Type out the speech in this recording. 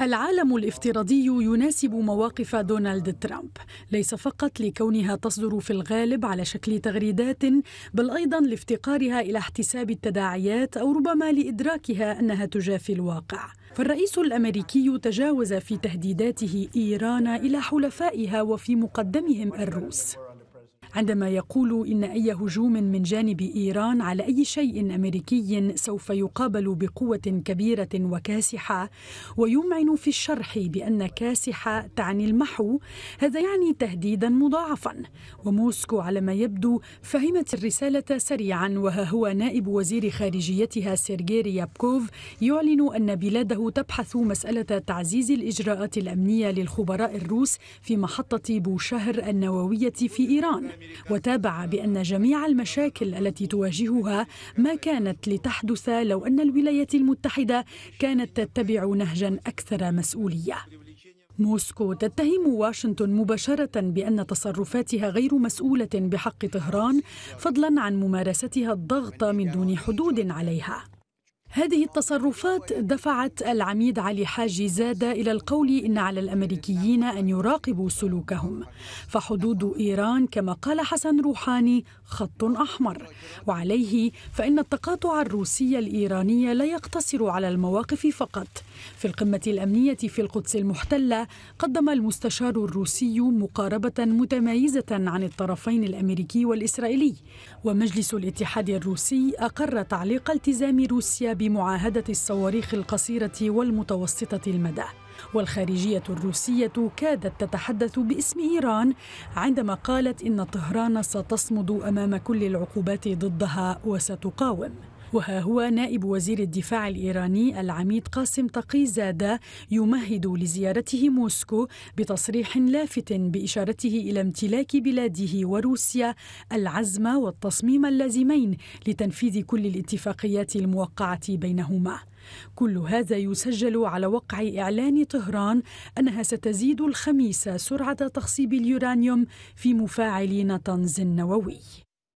العالم الافتراضي يناسب مواقف دونالد ترامب ليس فقط لكونها تصدر في الغالب على شكل تغريدات بل ايضا لافتقارها الى احتساب التداعيات او ربما لادراكها انها تجافي الواقع فالرئيس الامريكي تجاوز في تهديداته ايران الى حلفائها وفي مقدمهم الروس عندما يقول إن أي هجوم من جانب إيران على أي شيء أمريكي سوف يقابل بقوة كبيرة وكاسحة ويمعن في الشرح بأن كاسحة تعني المحو هذا يعني تهديدا مضاعفا وموسكو على ما يبدو فهمت الرسالة سريعا وها هو نائب وزير خارجيتها سيرجي ريابكوف يعلن أن بلاده تبحث مسألة تعزيز الإجراءات الأمنية للخبراء الروس في محطة بوشهر النووية في إيران وتابع بأن جميع المشاكل التي تواجهها ما كانت لتحدث لو أن الولايات المتحدة كانت تتبع نهجا أكثر مسؤولية موسكو تتهم واشنطن مباشرة بأن تصرفاتها غير مسؤولة بحق طهران فضلا عن ممارستها الضغط من دون حدود عليها هذه التصرفات دفعت العميد علي حاجي زادة إلى القول إن على الأمريكيين أن يراقبوا سلوكهم فحدود إيران كما قال حسن روحاني خط أحمر وعليه فإن التقاطع الروسي الإيراني لا يقتصر على المواقف فقط في القمة الأمنية في القدس المحتلة قدم المستشار الروسي مقاربة متميزة عن الطرفين الأمريكي والإسرائيلي ومجلس الاتحاد الروسي أقر تعليق التزام روسيا بمعاهدة الصواريخ القصيرة والمتوسطة المدى والخارجية الروسية كادت تتحدث باسم إيران عندما قالت إن طهران ستصمد أمام كل العقوبات ضدها وستقاوم وها هو نائب وزير الدفاع الإيراني العميد قاسم تقي زادة يمهد لزيارته موسكو بتصريح لافت بإشارته إلى امتلاك بلاده وروسيا العزم والتصميم اللازمين لتنفيذ كل الاتفاقيات الموقعة بينهما كل هذا يسجل على وقع إعلان طهران أنها ستزيد الخميس سرعة تخصيب اليورانيوم في مفاعل نطنز النووي